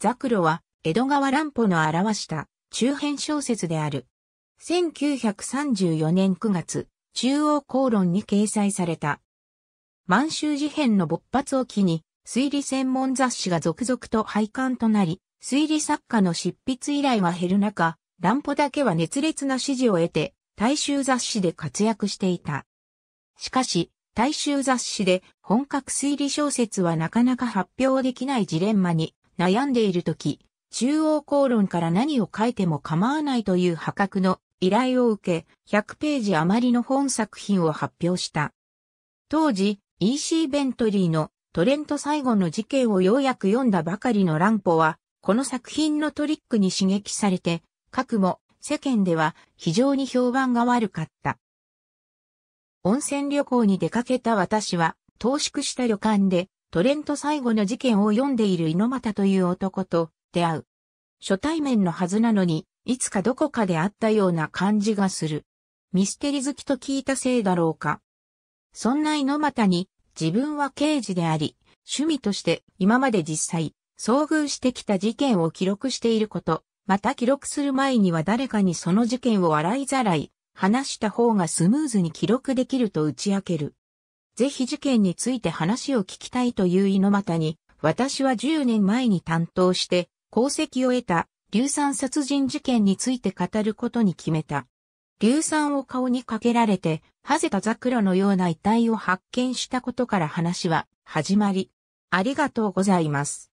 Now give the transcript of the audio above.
ザクロは、江戸川乱歩の表した中編小説である。1934年9月、中央公論に掲載された。満州事変の勃発を機に、推理専門雑誌が続々と廃刊となり、推理作家の執筆依頼は減る中、乱歩だけは熱烈な支持を得て、大衆雑誌で活躍していた。しかし、大衆雑誌で本格推理小説はなかなか発表できないジレンマに悩んでいる時、中央公論から何を書いても構わないという破格の依頼を受け、100ページ余りの本作品を発表した。当時、E.C. ベントリーのトレント最後の事件をようやく読んだばかりのランポは、この作品のトリックに刺激されて、かくも世間では非常に評判が悪かった。温泉旅行に出かけた私は、投縮した旅館でトレント最後の事件を読んでいる猪俣という男と出会う。初対面のはずなのに、いつかどこかで会ったような感じがする。ミステリ好きと聞いたせいだろうか。そんな猪俣に、自分は刑事であり、趣味として今まで実際、遭遇してきた事件を記録していること、また記録する前には誰かにその事件を洗いざらい、話した方がスムーズに記録できると打ち明ける。ぜひ事件について話を聞きたいという猪俣に、私は10年前に担当して、功績を得た、硫酸殺人事件について語ることに決めた。硫酸を顔にかけられて、はぜた桜のような遺体を発見したことから話は始まり。ありがとうございます。